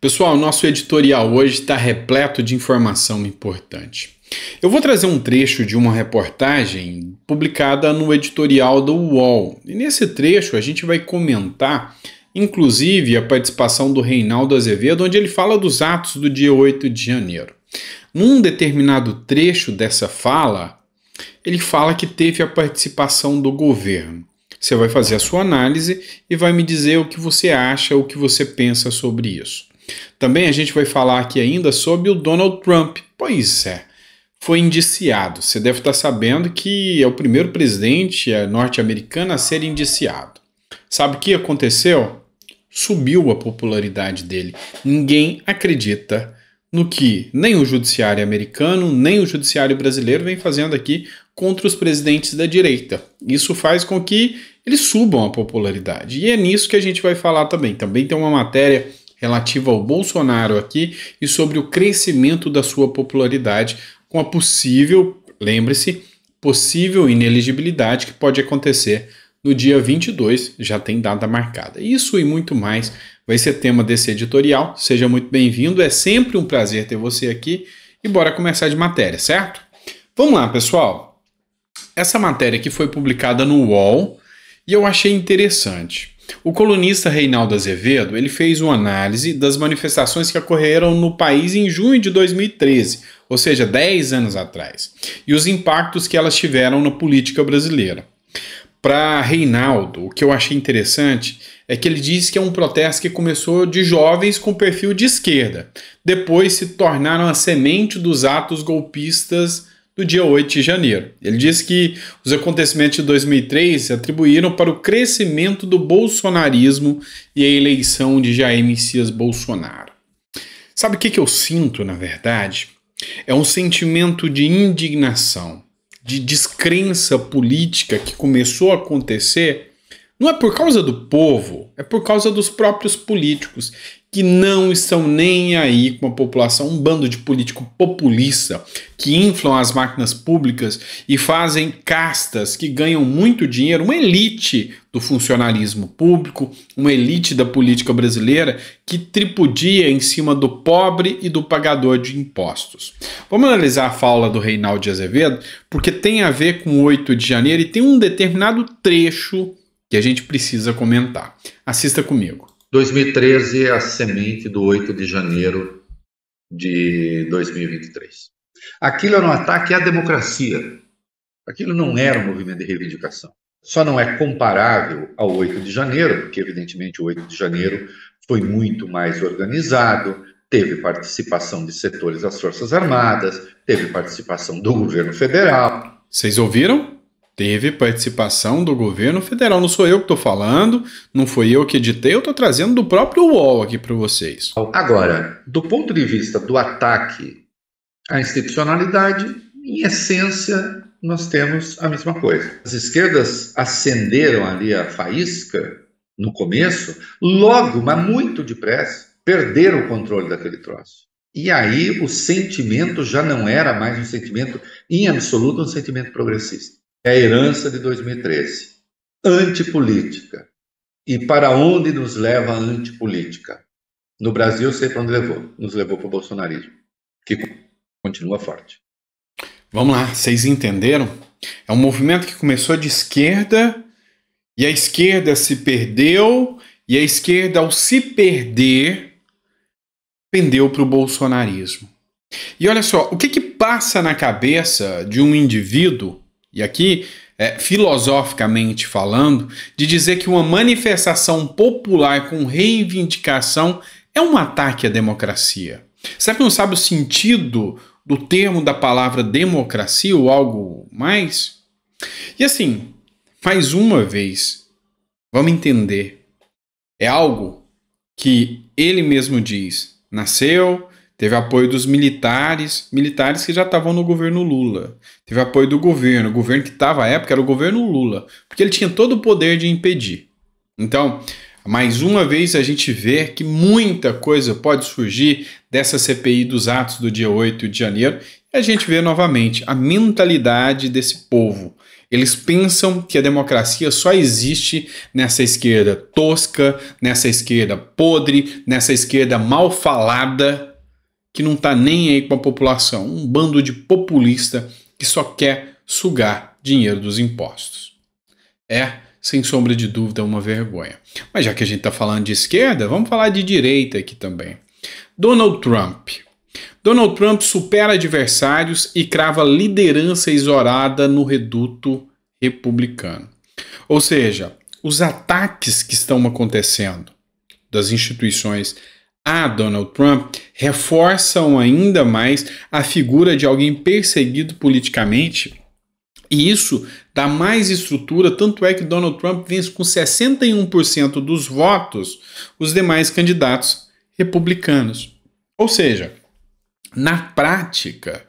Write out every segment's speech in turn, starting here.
Pessoal, nosso editorial hoje está repleto de informação importante. Eu vou trazer um trecho de uma reportagem publicada no editorial do UOL. E nesse trecho a gente vai comentar, inclusive, a participação do Reinaldo Azevedo, onde ele fala dos atos do dia 8 de janeiro. Num determinado trecho dessa fala, ele fala que teve a participação do governo. Você vai fazer a sua análise e vai me dizer o que você acha, o que você pensa sobre isso. Também a gente vai falar aqui ainda sobre o Donald Trump. Pois é, foi indiciado. Você deve estar sabendo que é o primeiro presidente é, norte-americano a ser indiciado. Sabe o que aconteceu? Subiu a popularidade dele. Ninguém acredita no que nem o judiciário americano, nem o judiciário brasileiro vem fazendo aqui contra os presidentes da direita. Isso faz com que eles subam a popularidade. E é nisso que a gente vai falar também. Também tem uma matéria relativo ao Bolsonaro aqui e sobre o crescimento da sua popularidade com a possível, lembre-se, possível ineligibilidade que pode acontecer no dia 22, já tem data marcada. Isso e muito mais vai ser tema desse editorial. Seja muito bem-vindo, é sempre um prazer ter você aqui e bora começar de matéria, certo? Vamos lá, pessoal. Essa matéria aqui foi publicada no UOL e eu achei interessante. O colunista Reinaldo Azevedo ele fez uma análise das manifestações que ocorreram no país em junho de 2013, ou seja, 10 anos atrás, e os impactos que elas tiveram na política brasileira. Para Reinaldo, o que eu achei interessante é que ele diz que é um protesto que começou de jovens com perfil de esquerda, depois se tornaram a semente dos atos golpistas do dia 8 de janeiro. Ele diz que os acontecimentos de 2003 se atribuíram para o crescimento do bolsonarismo e a eleição de Jair Messias Bolsonaro. Sabe o que, que eu sinto, na verdade? É um sentimento de indignação, de descrença política que começou a acontecer não é por causa do povo, é por causa dos próprios políticos que não estão nem aí com a população, um bando de político populista que inflam as máquinas públicas e fazem castas que ganham muito dinheiro, uma elite do funcionalismo público, uma elite da política brasileira que tripudia em cima do pobre e do pagador de impostos. Vamos analisar a fala do Reinaldo de Azevedo, porque tem a ver com o 8 de janeiro e tem um determinado trecho que a gente precisa comentar. Assista comigo. 2013 é a semente do 8 de janeiro de 2023. Aquilo era um ataque à democracia. Aquilo não era um movimento de reivindicação. Só não é comparável ao 8 de janeiro, porque, evidentemente, o 8 de janeiro foi muito mais organizado, teve participação de setores das Forças Armadas, teve participação do governo federal. Vocês ouviram? Teve participação do governo federal. Não sou eu que estou falando, não foi eu que editei, eu estou trazendo do próprio UOL aqui para vocês. Agora, do ponto de vista do ataque à institucionalidade, em essência, nós temos a mesma coisa. As esquerdas acenderam ali a faísca no começo, logo, mas muito depressa, perderam o controle daquele troço. E aí o sentimento já não era mais um sentimento, em absoluto, um sentimento progressista é a herança de 2013. Antipolítica. E para onde nos leva a antipolítica? No Brasil, sei para onde levou. Nos levou para o bolsonarismo, que continua forte. Vamos lá, vocês entenderam? É um movimento que começou de esquerda e a esquerda se perdeu e a esquerda, ao se perder, pendeu para o bolsonarismo. E olha só, o que, que passa na cabeça de um indivíduo e aqui, é, filosoficamente falando, de dizer que uma manifestação popular com reivindicação é um ataque à democracia. Será que não sabe o sentido do termo da palavra democracia ou algo mais? E assim, mais uma vez, vamos entender. É algo que ele mesmo diz: nasceu, Teve apoio dos militares, militares que já estavam no governo Lula. Teve apoio do governo, o governo que estava à época era o governo Lula, porque ele tinha todo o poder de impedir. Então, mais uma vez a gente vê que muita coisa pode surgir dessa CPI dos atos do dia 8 de janeiro, e a gente vê novamente a mentalidade desse povo. Eles pensam que a democracia só existe nessa esquerda tosca, nessa esquerda podre, nessa esquerda mal falada, que não está nem aí com a população, um bando de populista que só quer sugar dinheiro dos impostos. É, sem sombra de dúvida, uma vergonha. Mas já que a gente está falando de esquerda, vamos falar de direita aqui também. Donald Trump. Donald Trump supera adversários e crava liderança exorada no reduto republicano. Ou seja, os ataques que estão acontecendo das instituições a Donald Trump reforçam ainda mais a figura de alguém perseguido politicamente. E isso dá mais estrutura, tanto é que Donald Trump vence com 61% dos votos os demais candidatos republicanos. Ou seja, na prática,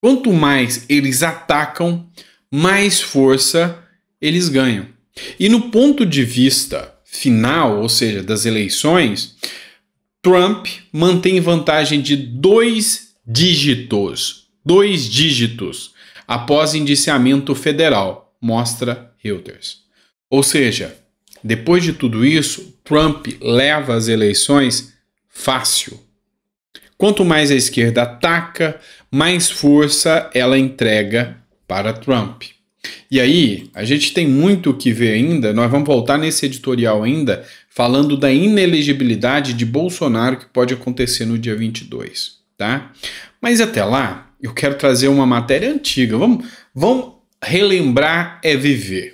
quanto mais eles atacam, mais força eles ganham. E no ponto de vista final, ou seja, das eleições, Trump mantém vantagem de dois dígitos, dois dígitos, após indiciamento federal, mostra Reuters. Ou seja, depois de tudo isso, Trump leva as eleições fácil. Quanto mais a esquerda ataca, mais força ela entrega para Trump. E aí, a gente tem muito que ver ainda, nós vamos voltar nesse editorial ainda, falando da inelegibilidade de Bolsonaro que pode acontecer no dia 22, tá? Mas até lá, eu quero trazer uma matéria antiga. Vamos, vamos relembrar é viver.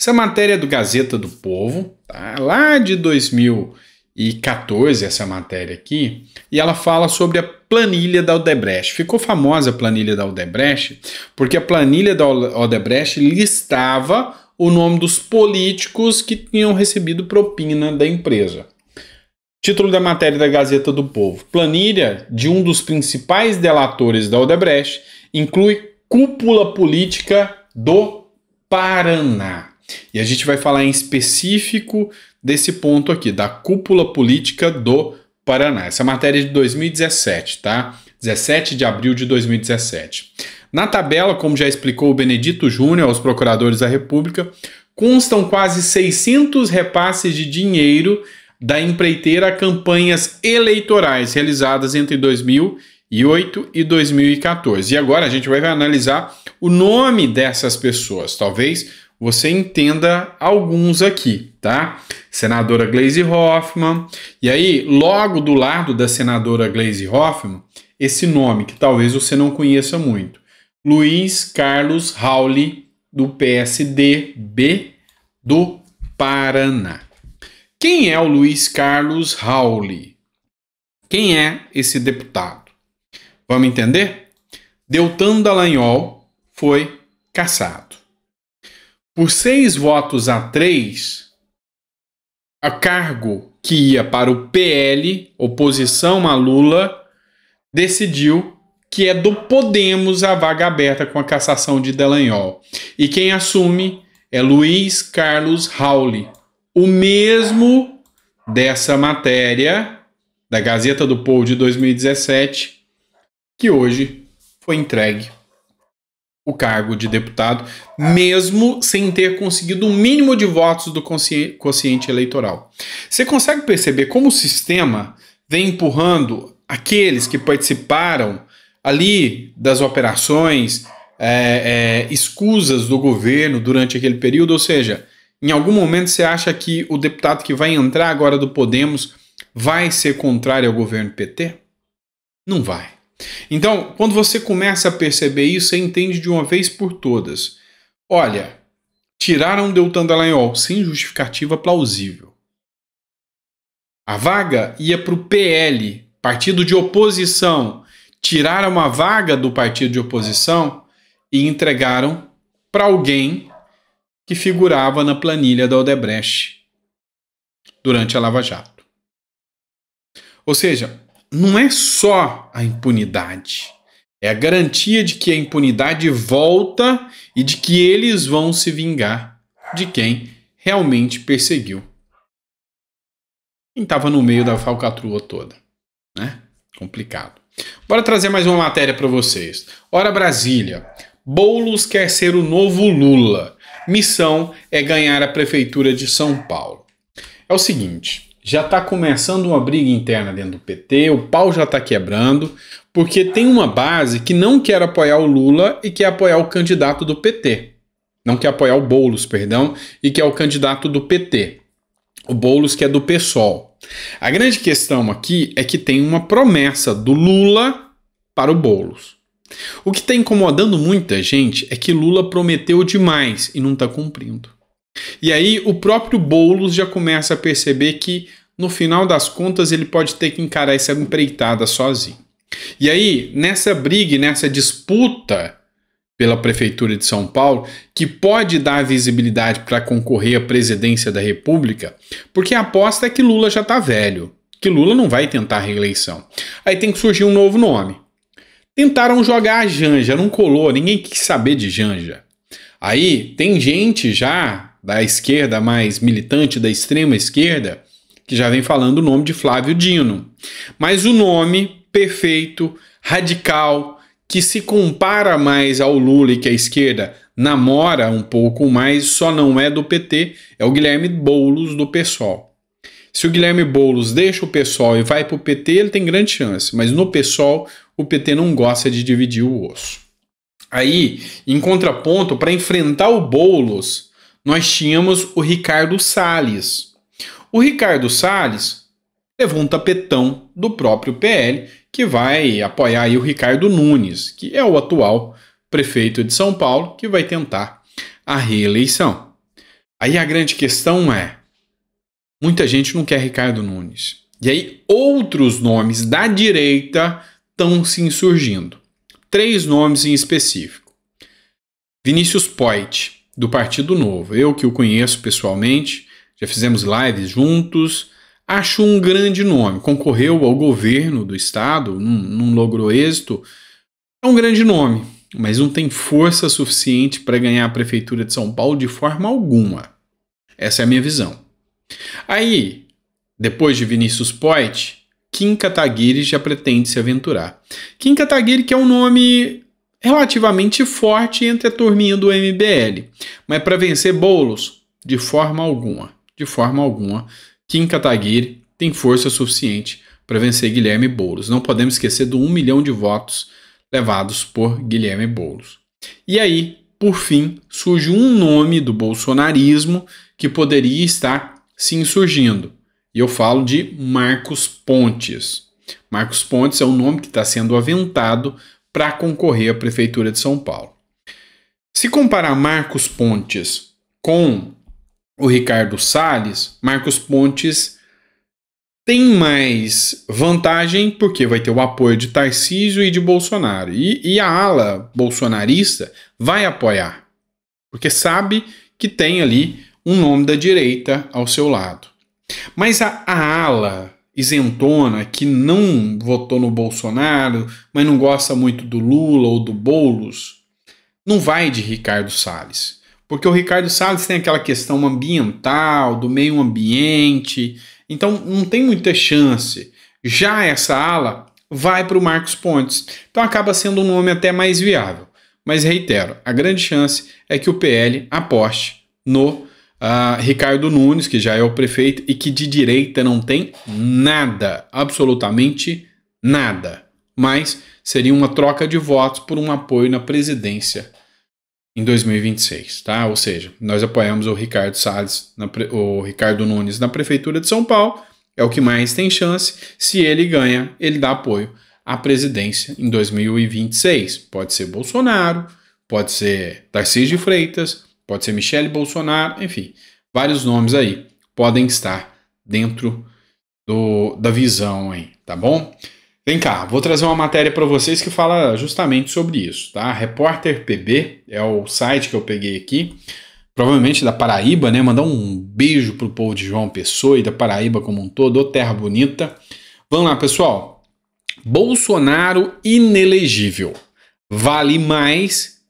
Essa matéria é do Gazeta do Povo, tá? Lá de 2014 essa matéria aqui, e ela fala sobre a planilha da Odebrecht. Ficou famosa a planilha da Odebrecht, porque a planilha da Odebrecht listava o nome dos políticos que tinham recebido propina da empresa. Título da matéria da Gazeta do Povo: Planilha de um dos principais delatores da Odebrecht inclui cúpula política do Paraná. E a gente vai falar em específico desse ponto aqui, da cúpula política do Paraná. Essa matéria é de 2017, tá? 17 de abril de 2017. Na tabela, como já explicou o Benedito Júnior aos procuradores da República, constam quase 600 repasses de dinheiro da empreiteira a campanhas eleitorais realizadas entre 2008 e 2014. E agora a gente vai analisar o nome dessas pessoas. Talvez você entenda alguns aqui, tá? Senadora Glaze Hoffman. E aí, logo do lado da senadora Glaze Hoffman, esse nome que talvez você não conheça muito. Luiz Carlos Rauli, do PSDB do Paraná. Quem é o Luiz Carlos Rauli? Quem é esse deputado? Vamos entender? Deltan Dallagnol foi cassado. Por seis votos a três, a cargo que ia para o PL, oposição a Lula, decidiu que é do Podemos a vaga aberta com a cassação de Delanhol. E quem assume é Luiz Carlos Rauli, o mesmo dessa matéria da Gazeta do Povo de 2017, que hoje foi entregue o cargo de deputado, mesmo sem ter conseguido o um mínimo de votos do quociente eleitoral. Você consegue perceber como o sistema vem empurrando aqueles que participaram ali das operações, é, é, escusas do governo durante aquele período, ou seja, em algum momento você acha que o deputado que vai entrar agora do Podemos vai ser contrário ao governo PT? Não vai. Então, quando você começa a perceber isso, você entende de uma vez por todas. Olha, tiraram Deltan Dallagnol sem justificativa plausível. A vaga ia para o PL, partido de oposição, tiraram uma vaga do partido de oposição e entregaram para alguém que figurava na planilha da Odebrecht durante a Lava Jato. Ou seja, não é só a impunidade, é a garantia de que a impunidade volta e de que eles vão se vingar de quem realmente perseguiu. Quem estava no meio da falcatrua toda, né? Complicado. Bora trazer mais uma matéria para vocês. Ora Brasília. Boulos quer ser o novo Lula. Missão é ganhar a prefeitura de São Paulo. É o seguinte, já está começando uma briga interna dentro do PT, o pau já está quebrando, porque tem uma base que não quer apoiar o Lula e quer apoiar o candidato do PT. Não quer apoiar o Boulos, perdão, e que é o candidato do PT. O Boulos que é do PSOL. A grande questão aqui é que tem uma promessa do Lula para o Boulos. O que está incomodando muita gente é que Lula prometeu demais e não está cumprindo. E aí o próprio Boulos já começa a perceber que, no final das contas, ele pode ter que encarar essa empreitada sozinho. E aí, nessa briga, nessa disputa pela Prefeitura de São Paulo, que pode dar visibilidade para concorrer à presidência da República, porque a aposta é que Lula já está velho, que Lula não vai tentar a reeleição. Aí tem que surgir um novo nome. Tentaram jogar a Janja, não colou, ninguém quis saber de Janja. Aí tem gente já da esquerda mais militante, da extrema esquerda, que já vem falando o nome de Flávio Dino. Mas o nome perfeito, radical, que se compara mais ao Lula e que a esquerda namora um pouco mais, só não é do PT, é o Guilherme Boulos do PSOL. Se o Guilherme Boulos deixa o PSOL e vai para o PT, ele tem grande chance, mas no PSOL o PT não gosta de dividir o osso. Aí, em contraponto, para enfrentar o Boulos, nós tínhamos o Ricardo Salles. O Ricardo Salles levou um tapetão do próprio PL que vai apoiar aí o Ricardo Nunes, que é o atual prefeito de São Paulo, que vai tentar a reeleição. Aí a grande questão é: muita gente não quer Ricardo Nunes. E aí outros nomes da direita estão se insurgindo. Três nomes em específico. Vinícius Poit, do Partido Novo. Eu que o conheço pessoalmente, já fizemos lives juntos, acho um grande nome, concorreu ao governo do estado, não, não logrou êxito, é um grande nome, mas não tem força suficiente para ganhar a prefeitura de São Paulo de forma alguma. Essa é a minha visão. Aí, depois de Vinícius Poit, Kim Kataguiri já pretende se aventurar. Kim Kataguiri que é um nome relativamente forte entre a turminha do MBL, mas para vencer bolos de forma alguma, de forma alguma, Kim Kataguiri tem força suficiente para vencer Guilherme Boulos. Não podemos esquecer do 1 milhão de votos levados por Guilherme Boulos. E aí, por fim, surge um nome do bolsonarismo que poderia estar se insurgindo. E eu falo de Marcos Pontes. Marcos Pontes é o um nome que está sendo aventado para concorrer à Prefeitura de São Paulo. Se comparar Marcos Pontes com o Ricardo Salles, Marcos Pontes tem mais vantagem porque vai ter o apoio de Tarcísio e de Bolsonaro. E, e a ala bolsonarista vai apoiar, porque sabe que tem ali um nome da direita ao seu lado. Mas a, a ala isentona que não votou no Bolsonaro, mas não gosta muito do Lula ou do Boulos, não vai de Ricardo Salles. Porque o Ricardo Salles tem aquela questão ambiental, do meio ambiente, então não tem muita chance. Já essa ala vai para o Marcos Pontes, então acaba sendo um nome até mais viável. Mas reitero, a grande chance é que o PL aposte no uh, Ricardo Nunes, que já é o prefeito e que de direita não tem nada, absolutamente nada. Mas seria uma troca de votos por um apoio na presidência em 2026, tá? Ou seja, nós apoiamos o Ricardo Salles, na, o Ricardo Nunes na prefeitura de São Paulo, é o que mais tem chance. Se ele ganha, ele dá apoio à presidência em 2026. Pode ser Bolsonaro, pode ser Tarcísio de Freitas, pode ser Michele Bolsonaro, enfim, vários nomes aí podem estar dentro do, da visão aí, tá bom? Vem cá, vou trazer uma matéria para vocês que fala justamente sobre isso, tá? Repórter PB é o site que eu peguei aqui, provavelmente da Paraíba, né? Mandar um beijo pro povo de João Pessoa e da Paraíba como um todo, ô terra bonita. Vamos lá, pessoal. Bolsonaro inelegível vale mais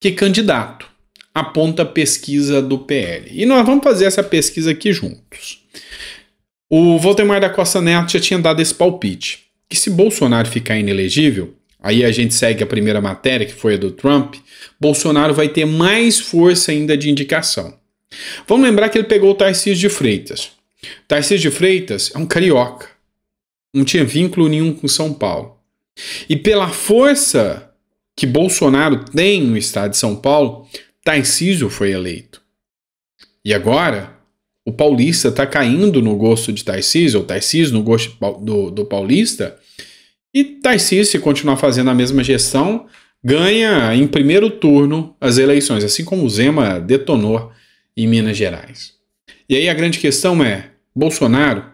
que candidato, aponta pesquisa do PL. E nós vamos fazer essa pesquisa aqui juntos. O Voltemar da Costa Neto já tinha dado esse palpite que se Bolsonaro ficar inelegível, aí a gente segue a primeira matéria, que foi a do Trump, Bolsonaro vai ter mais força ainda de indicação. Vamos lembrar que ele pegou o Tarcísio de Freitas. Tarcísio de Freitas é um carioca, não tinha vínculo nenhum com São Paulo. E pela força que Bolsonaro tem no estado de São Paulo, Tarcísio foi eleito. E agora, o paulista está caindo no gosto de Tarcísio, ou Tarcísio no gosto do, do paulista, e Tarcísio, continuar fazendo a mesma gestão, ganha em primeiro turno as eleições, assim como Zema detonou em Minas Gerais. E aí a grande questão é: Bolsonaro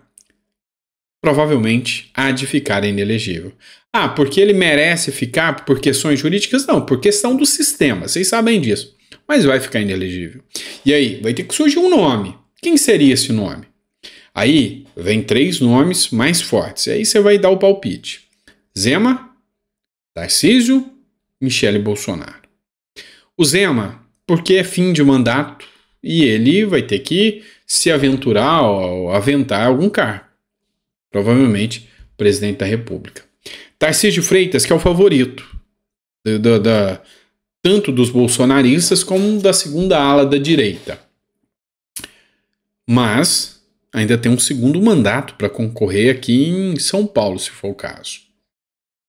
provavelmente há de ficar inelegível. Ah, porque ele merece ficar por questões jurídicas? Não, por questão do sistema, vocês sabem disso. Mas vai ficar inelegível. E aí, vai ter que surgir um nome. Quem seria esse nome? Aí vem três nomes mais fortes. E aí você vai dar o palpite. Zema, Tarcísio, Michele Bolsonaro. O Zema, porque é fim de mandato e ele vai ter que se aventurar ou aventar algum cargo. Provavelmente presidente da República. Tarcísio Freitas, que é o favorito da, da, tanto dos bolsonaristas como da segunda ala da direita. Mas ainda tem um segundo mandato para concorrer aqui em São Paulo, se for o caso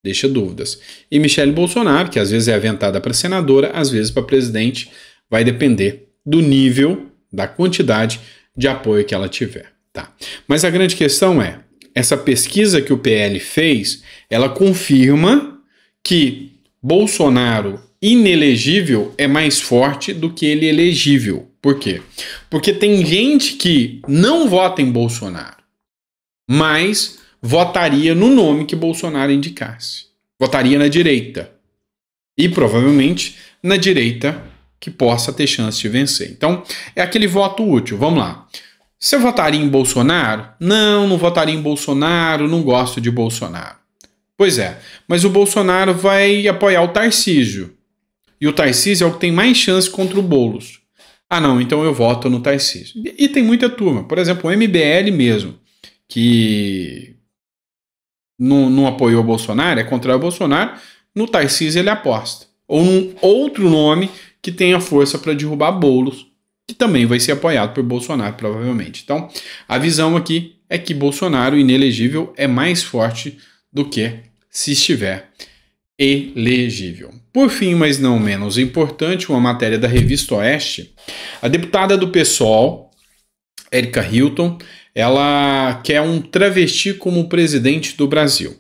deixa dúvidas. E Michele Bolsonaro, que às vezes é aventada para senadora, às vezes para presidente, vai depender do nível, da quantidade de apoio que ela tiver. Tá. Mas a grande questão é, essa pesquisa que o PL fez, ela confirma que Bolsonaro inelegível é mais forte do que ele elegível. Por quê? Porque tem gente que não vota em Bolsonaro, mas votaria no nome que Bolsonaro indicasse. Votaria na direita. E provavelmente na direita que possa ter chance de vencer. Então, é aquele voto útil. Vamos lá. Você votaria em Bolsonaro? Não, não votaria em Bolsonaro, não gosto de Bolsonaro. Pois é, mas o Bolsonaro vai apoiar o Tarcísio. E o Tarcísio é o que tem mais chance contra o Boulos. Ah, não, então eu voto no Tarcísio. E tem muita turma. Por exemplo, o MBL mesmo, que não, não apoiou o Bolsonaro, é contrário ao Bolsonaro, no Tarcísio ele aposta. Ou num outro nome que tenha força para derrubar bolos, que também vai ser apoiado por Bolsonaro, provavelmente. Então, a visão aqui é que Bolsonaro inelegível é mais forte do que se estiver elegível. Por fim, mas não menos importante, uma matéria da revista Oeste. A deputada do PSOL, Erika Hilton, ela quer um travesti como presidente do Brasil.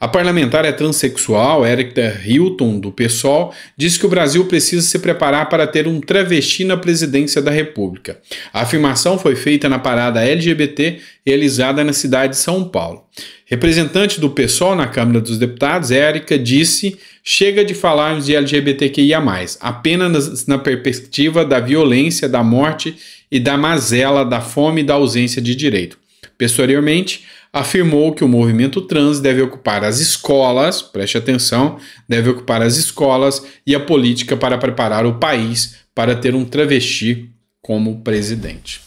A parlamentária é transexual Erika Hilton, do PSOL, diz que o Brasil precisa se preparar para ter um travesti na presidência da República. A afirmação foi feita na parada LGBT realizada na cidade de São Paulo. Representante do PSOL na Câmara dos Deputados, Erika disse: chega de falarmos de LGBTQIA, apenas na perspectiva da violência, da morte e da mazela da fome e da ausência de direito. Posteriormente, afirmou que o movimento trans deve ocupar as escolas, preste atenção, deve ocupar as escolas e a política para preparar o país para ter um travesti como presidente.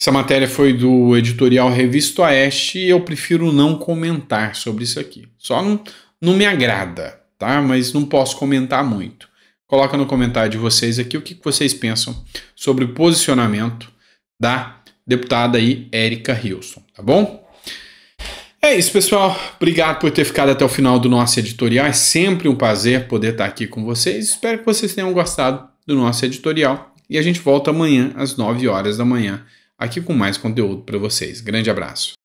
Essa matéria foi do editorial Revista Oeste e eu prefiro não comentar sobre isso aqui. Só não, não me agrada, tá? Mas não posso comentar muito. Coloca no comentário de vocês aqui o que vocês pensam sobre o posicionamento da deputada aí, Érica Hilson, tá bom? É isso, pessoal. Obrigado por ter ficado até o final do nosso editorial. É sempre um prazer poder estar aqui com vocês. Espero que vocês tenham gostado do nosso editorial. E a gente volta amanhã às 9 horas da manhã aqui com mais conteúdo para vocês. Grande abraço.